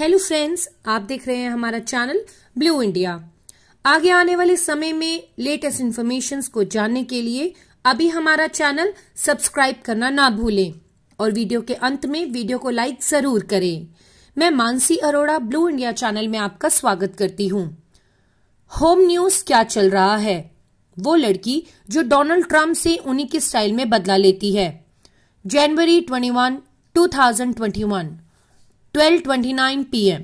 hello friends आप देख रहे हैं हमारा चैनल ब्लू इंडिया आगे आने वाले समय में लेटेस्ट इन्फॉर्मेशन को जानने के लिए अभी हमारा चैनल सब्सक्राइब करना ना भूलें और वीडियो के अंत में वीडियो को लाइक जरूर करें मैं Mansi Arora blue India channel में आपका स्वागत करती हूँ होम न्यूज क्या चल रहा है वो लड़की जो डोनाल्ड ट्रम्प से उन्हीं के स्टाइल में बदला लेती है जनवरी ट्वेंटी वन 12:29 पीएम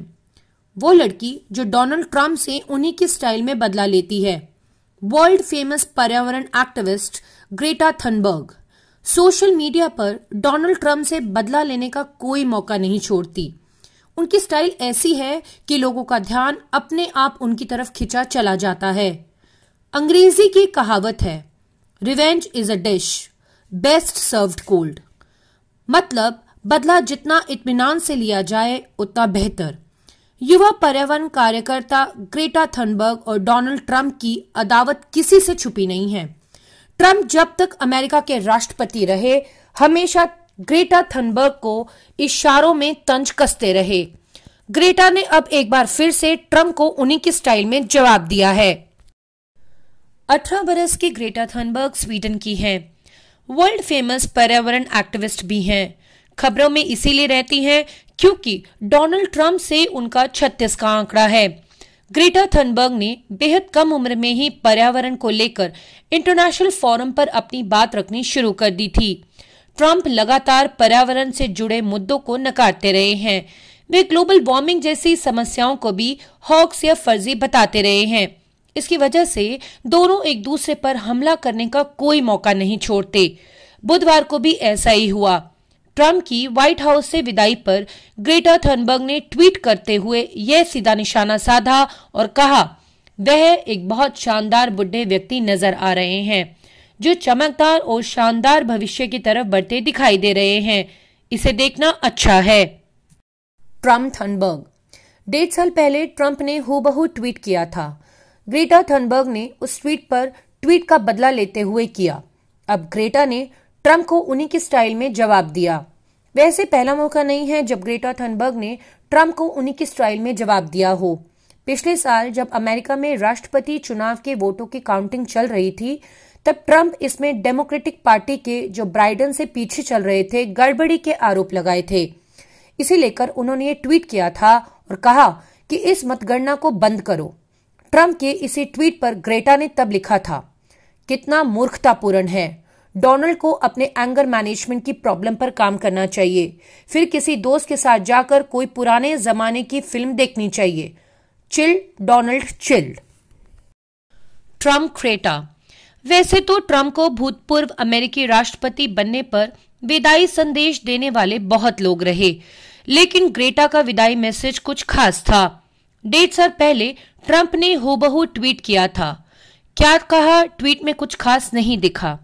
वो लड़की जो डोनाल्ड ट्रंप से उन्हीं के स्टाइल में बदला लेती है वर्ल्ड फेमस पर्यावरण activist Greta Thunberg social media पर डोनाल्ड ट्रंप से बदला लेने का कोई मौका नहीं छोड़ती उनकी स्टाइल ऐसी है कि लोगों का ध्यान अपने आप उनकी तरफ खिंचा चला जाता है अंग्रेजी की कहावत है revenge is a dish best served cold मतलब बदला जितना इतमान से लिया जाए उतना बेहतर युवा पर्यावरण कार्यकर्ता ग्रेटा थनबर्ग और डोनाल्ड ट्रंप की अदावत किसी से छुपी नहीं है ट्रंप जब तक अमेरिका के राष्ट्रपति रहे हमेशा ग्रेटा थनबर्ग को इशारों में तंज कसते रहे ग्रेटा ने अब एक बार फिर से ट्रंप को उन्हीं की स्टाइल में जवाब दिया है अठारह बरस की ग्रेटा थनबर्ग स्वीडन की हैं वर्ल्ड फेमस पर्यावरण एक्टिविस्ट भी हैं खबरों में इसीलिए रहती हैं क्योंकि डोनाल्ड ट्रंप से उनका छत्तीस का आंकड़ा है ग्रेटा थनबर्ग ने बेहद कम उम्र में ही पर्यावरण को लेकर इंटरनेशनल फोरम पर अपनी बात रखनी शुरू कर दी थी ट्रंप लगातार पर्यावरण से जुड़े मुद्दों को नकारते रहे हैं वे ग्लोबल वार्मिंग जैसी समस्याओं को भी हॉक्स या फर्जी बताते रहे हैं इसकी वजह से दोनों एक दूसरे पर हमला करने का कोई मौका नहीं छोड़ते बुधवार को भी ऐसा ही हुआ ट्रम्प की व्हाइट हाउस से विदाई पर ग्रेटर थनबर्ग ने ट्वीट करते हुए यह सीधा निशाना साधा और कहा वह एक बहुत शानदार बुढ़े व्यक्ति नजर आ रहे हैं जो चमकदार और शानदार भविष्य की तरफ बढ़ते दिखाई दे रहे हैं इसे देखना अच्छा है ट्रम्प थनबर्ग डेढ़ साल पहले ट्रंप ने हु ट्वीट किया था ग्रेटा थनबर्ग ने उस ट्वीट पर ट्वीट का बदला लेते हुए किया अब ग्रेटा ने ट्रंप को उन्हीं की स्टाइल में जवाब दिया वैसे पहला मौका नहीं है जब ग्रेटा थनबर्ग ने ट्रंप को उन्हीं की स्टाइल में जवाब दिया हो पिछले साल जब अमेरिका में राष्ट्रपति चुनाव के वोटों की काउंटिंग चल रही थी तब ट्रंप इसमें डेमोक्रेटिक पार्टी के जो ब्राइडन से पीछे चल रहे थे गड़बड़ी के आरोप लगाए थे इसे लेकर उन्होंने ये ट्वीट किया था और कहा कि इस मतगणना को बंद करो ट्रंप के इसी ट्वीट पर ग्रेटा ने तब लिखा था कितना मूर्खतापूर्ण है डोनाल्ड को अपने एंगर मैनेजमेंट की प्रॉब्लम पर काम करना चाहिए फिर किसी दोस्त के साथ जाकर कोई पुराने जमाने की फिल्म देखनी चाहिए chill Donald chill Trump Greta वैसे तो ट्रम्प को भूतपूर्व अमेरिकी राष्ट्रपति बनने पर विदाई संदेश देने वाले बहुत लोग रहे लेकिन ग्रेटा का विदाई मैसेज कुछ खास था डेढ़ साल पहले ट्रंप ने होबहू ट्वीट किया था क्या कहा ट्वीट में कुछ खास नहीं दिखा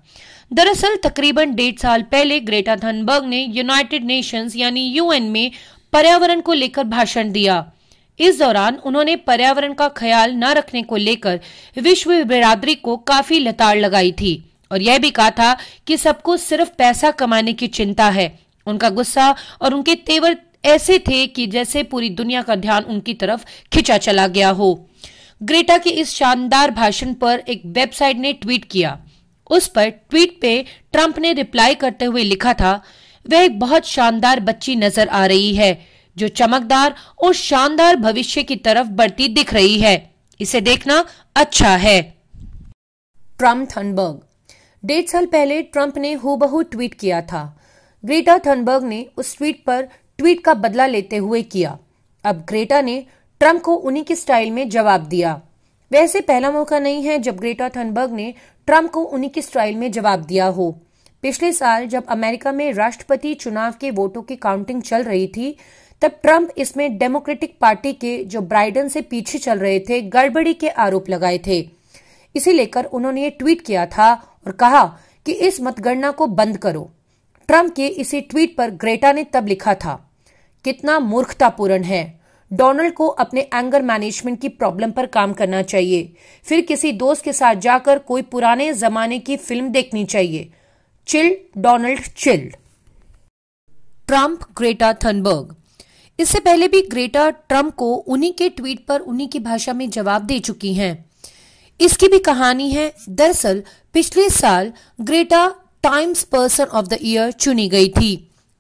दरअसल तकरीबन डेढ़ साल पहले ग्रेटा थनबर्ग ने यूनाइटेड नेशंस यानी यूएन में पर्यावरण को लेकर भाषण दिया इस दौरान उन्होंने पर्यावरण का ख्याल न रखने को लेकर विश्व बिरादरी को काफी लताड़ लगाई थी और यह भी कहा था कि सबको सिर्फ पैसा कमाने की चिंता है उनका गुस्सा और उनके तेवर ऐसे थे कि जैसे पूरी दुनिया का ध्यान उनकी तरफ खिंचा चला गया हो ग्रेटा के इस शानदार भाषण पर एक वेबसाइट ने ट्वीट किया उस पर ट्वीट पे ट्रंप ने रिप्लाई करते हुए लिखा था वह एक बहुत शानदार बच्ची नजर आ रही है जो चमकदार और शानदार भविष्य की तरफ बढ़ती दिख रही है इसे देखना अच्छा है ट्रम्प थनबर्ग डेढ़ साल पहले ट्रंप ने हूबहू ट्वीट किया था ग्रेटा थनबर्ग ने उस ट्वीट पर ट्वीट का बदला लेते हुए किया अब ग्रेटा ने ट्रंप को उन्हीं के स्टाइल में जवाब दिया वैसे पहला मौका नहीं है जब ग्रेटा थनबर्ग ने ट्रंप को उन्हीं की स्टाइल में जवाब दिया हो पिछले साल जब अमेरिका में राष्ट्रपति चुनाव के वोटों की काउंटिंग चल रही थी तब ट्रंप इसमें डेमोक्रेटिक पार्टी के जो ब्राइडन से पीछे चल रहे थे गड़बड़ी के आरोप लगाए थे इसे लेकर उन्होंने ये ट्वीट किया था और कहा कि इस मतगणना को बंद करो ट्रंप के इसी ट्वीट पर ग्रेटा ने तब लिखा था कितना मूर्खतापूर्ण है डोनाल्ड को अपने एंगर मैनेजमेंट की प्रॉब्लम पर काम करना चाहिए फिर किसी दोस्त के साथ जाकर कोई पुराने जमाने की फिल्म देखनी चाहिए chill Donald chilled Trump Greta Thunberg इससे पहले भी ग्रेटा ट्रंप को उन्हीं के ट्वीट पर उन्हीं की भाषा में जवाब दे चुकी हैं इसकी भी कहानी है दरअसल पिछले साल Greta Times person of the year चुनी गई थी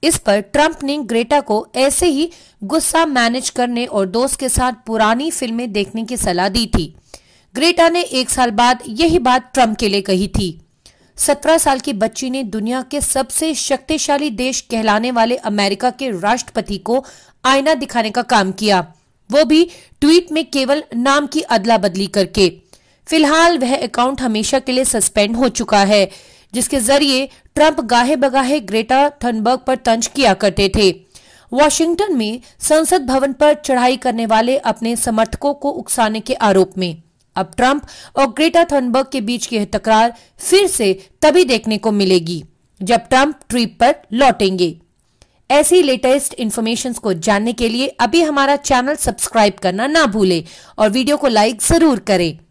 इस पर ट्रंप ने ग्रेटा को ऐसे ही गुस्सा मैनेज करने और दोस्त के साथ पुरानी फिल्में देखने की सलाह दी थी ग्रेटा ने एक साल बाद यही बात ट्रंप के लिए कही थी सत्रह साल की बच्ची ने दुनिया के सबसे शक्तिशाली देश कहलाने वाले अमेरिका के राष्ट्रपति को आईना दिखाने का काम किया वो भी ट्वीट में केवल नाम की अदला बदली करके फिलहाल वह अकाउंट हमेशा के लिए सस्पेंड हो चुका है जिसके जरिए ट्रंप गाहे बगाहे ग्रेटा थनबर्ग पर तंज किया करते थे वॉशिंगटन में संसद भवन पर चढ़ाई करने वाले अपने समर्थकों को उकसाने के आरोप में अब ट्रंप और ग्रेटा थनबर्ग के बीच की तकरार फिर से तभी देखने को मिलेगी जब ट्रंप ट्रिप पर लौटेंगे ऐसी लेटेस्ट इन्फॉर्मेशन को जानने के लिए अभी हमारा चैनल सब्सक्राइब करना ना भूले और वीडियो को लाइक जरूर करें